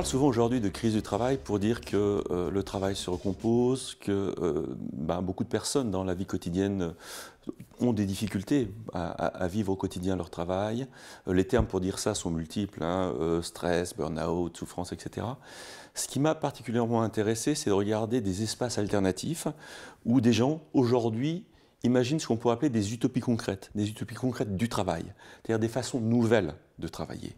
parle souvent aujourd'hui de crise du travail pour dire que euh, le travail se recompose, que euh, ben, beaucoup de personnes dans la vie quotidienne euh, ont des difficultés à, vivre au quotidien leur travail. les termes pour dire ça sont multiples, hein, stress, burn-out, souffrance, etc. Ce qui m'a particulièrement intéressé, c'est de regarder des espaces alternatifs où des gens, aujourd'hui, imaginent ce qu'on pourrait appeler des utopies concrètes, des utopies concrètes du travail, c'est-à-dire des façons nouvelles de travailler.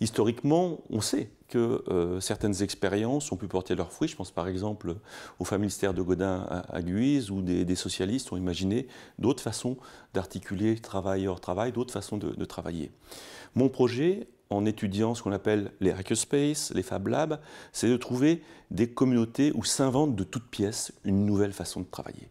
Historiquement, on sait que euh, certaines expériences ont pu porter leurs fruits. Je pense par exemple au ministère de Godin à, Guise, où des, socialistes ont imaginé d'autres façons d'articuler travail hors travail, d'autres façons de, de, travailler. Mon projet, en étudiant ce qu'on appelle les hackerspaces, les Fab Labs, c'est de trouver des communautés où s'invente de toutes pièces une nouvelle façon de travailler.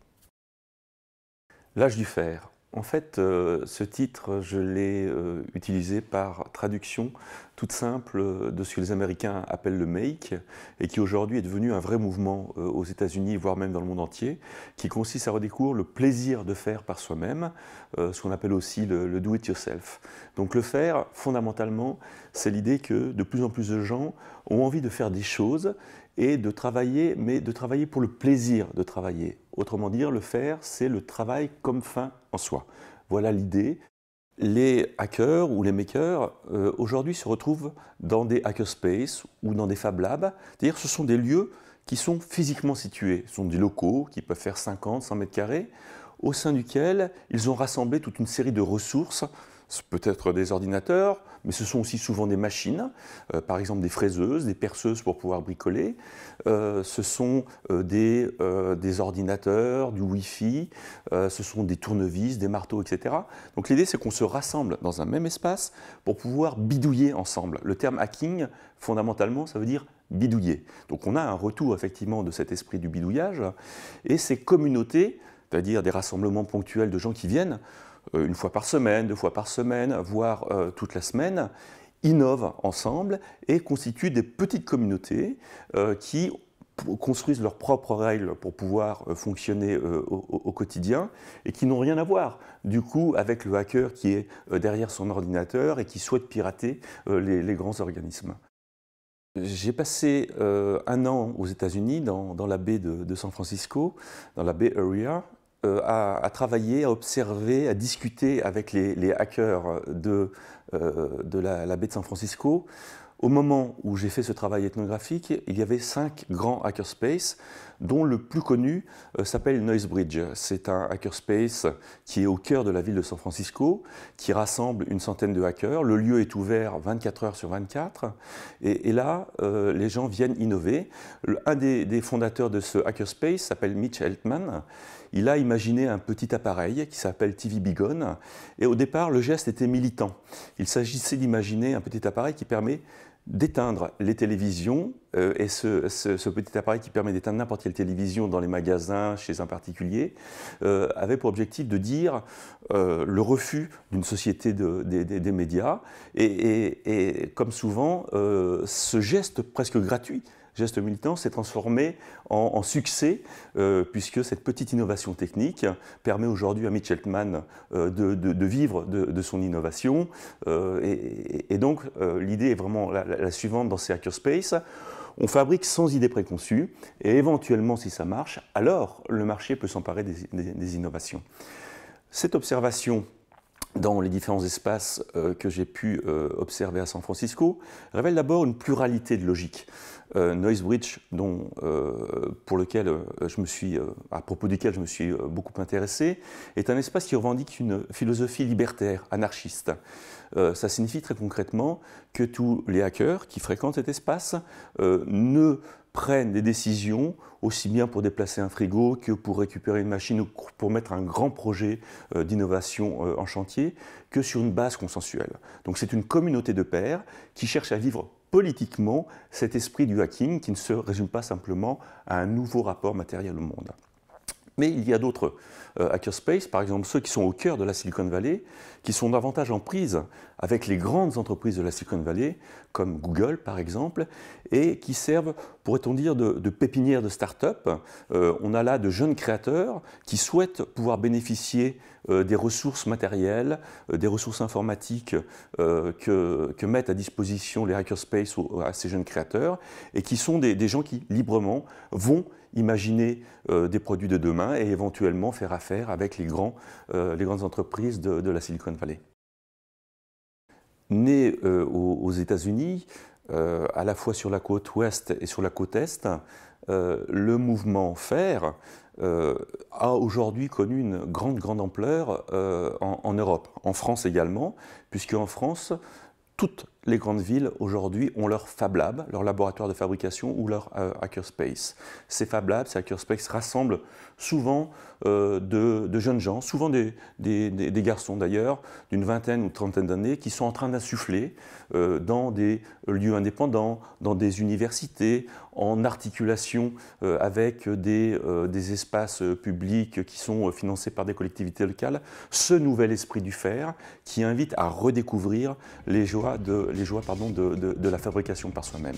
L'âge du fer. En fait, euh, ce titre, je l'ai euh, utilisé par traduction toute simple euh, de ce que les Américains appellent le make, et qui aujourd'hui est devenu un vrai mouvement aux États-Unis, voire même dans le monde entier, qui consiste à redécouvrir le plaisir de faire par soi-même, ce qu'on appelle aussi le do-it-yourself. Donc le faire, fondamentalement, c'est l'idée que de plus en plus de gens ont envie de faire des choses et de travailler, mais de travailler pour le plaisir de travailler, Autrement dire, le faire, c'est le travail comme fin en soi. Voilà l'idée. Les hackers ou les makers euh, aujourd'hui se retrouvent dans des hackerspaces ou dans des Fab Labs. C'est-à-dire ce sont des lieux qui sont physiquement situés. Ce sont des locaux qui peuvent faire 50, 100 mètres carrés au sein duquel ils ont rassemblé toute une série de ressources, peut-être des ordinateurs, mais ce sont aussi souvent des machines, euh, par exemple des fraiseuses, des perceuses pour pouvoir bricoler, euh, ce sont euh, des, des, ordinateurs, du Wi-Fi, ce sont des tournevis, des marteaux, etc. Donc l'idée c'est qu'on se rassemble dans un même espace pour pouvoir bidouiller ensemble. Le terme hacking, fondamentalement, ça veut dire bidouiller. Donc on a un retour effectivement de cet esprit du bidouillage, et ces communautés c'est-à-dire des rassemblements ponctuels de gens qui viennent euh, une fois par semaine, deux fois par semaine, voire euh, toute la semaine, innovent ensemble et constituent des petites communautés euh, qui construisent leurs propres règles pour pouvoir fonctionner au, quotidien et qui n'ont rien à voir du coup avec le hacker qui est derrière son ordinateur et qui souhaite pirater les grands organismes. J'ai passé un an aux États-Unis, dans, la baie de, San Francisco, dans la baie Area, euh, à, travailler, à observer, à discuter avec les, hackers euh, de, la, la, baie de San Francisco. Au moment où j'ai fait ce travail ethnographique, il y avait cinq grands hackerspaces dont le plus connu euh, s'appelle Noisebridge. C'est un hackerspace qui est au cœur de la ville de San Francisco, qui rassemble une centaine de hackers. Le lieu est ouvert 24 heures sur 24. Et, là, euh, les gens viennent innover. un des, fondateurs de ce hackerspace s'appelle Mitch Altman. Il a imaginé un petit appareil qui s'appelle TV Bigone, Et au départ, le geste était militant. Il s'agissait d'imaginer un petit appareil qui permet d'éteindre les télévisions euh, et ce, petit appareil qui permet d'éteindre n'importe quelle télévision dans les magasins, chez un particulier, euh, avait pour objectif de dire euh, le refus d'une société des, médias et, comme souvent ce geste presque gratuit geste militant s'est transformé en, succès, euh, puisque cette petite innovation technique permet aujourd'hui à Mitcheltman euh, de, vivre de, son innovation. Euh, et, donc, l'idée est vraiment la, suivante dans ces Space On fabrique sans idée préconçue, et éventuellement, si ça marche, alors le marché peut s'emparer des innovations. Cette observation dans les différents espaces euh, que j'ai pu euh, observer à San Francisco, révèle d'abord une pluralité de logiques. Euh, Noise Bridge, dont, pour lequel je me suis, à propos duquel je me suis beaucoup intéressé, est un espace qui revendique une philosophie libertaire, anarchiste. ça signifie très concrètement que tous les hackers qui fréquentent cet espace ne prennent des décisions, aussi bien pour déplacer un frigo que pour récupérer une machine ou pour mettre un grand projet euh, d'innovation euh, en chantier, que sur une base consensuelle. Donc c'est une communauté de pairs qui cherche à vivre politiquement cet esprit du hacking qui ne se résume pas simplement à un nouveau rapport matériel au monde. Mais il y a d'autres euh, hackerspace, par exemple ceux qui sont au cœur de la Silicon Valley, qui sont davantage en prise avec les grandes entreprises de la Silicon Valley, comme Google par exemple, et qui servent, pourrait-on dire, de, pépinière de start-up. Euh, on a là de jeunes créateurs qui souhaitent pouvoir bénéficier euh, des ressources matérielles, euh, des ressources informatiques que, mettent à disposition les hackerspace à ces jeunes créateurs, et qui sont des, gens qui, librement, vont imaginer des produits de demain et éventuellement faire affaire avec les, grandes entreprises de la Silicon Valley né euh, aux, États-Unis, euh, à la fois sur la côte ouest et sur la côte est, euh, le mouvement FAIR a aujourd'hui connu une grande, grande ampleur en, en, Europe, en France également, puisque en France, toute les grandes villes, aujourd'hui, ont leur Fab Lab, leur laboratoire de fabrication ou leur euh, hackerspace. Ces Fab Labs, ces Hackerspace rassemblent souvent euh, de, jeunes gens, souvent des, garçons d'ailleurs, d'une vingtaine ou trentaine d'années, qui sont en train d'insuffler euh, dans des lieux indépendants, dans des universités, en articulation avec des, espaces publics qui sont financés par des collectivités locales, ce nouvel esprit du faire qui invite à redécouvrir les joies de les joies pardon, de, de la fabrication par soi-même.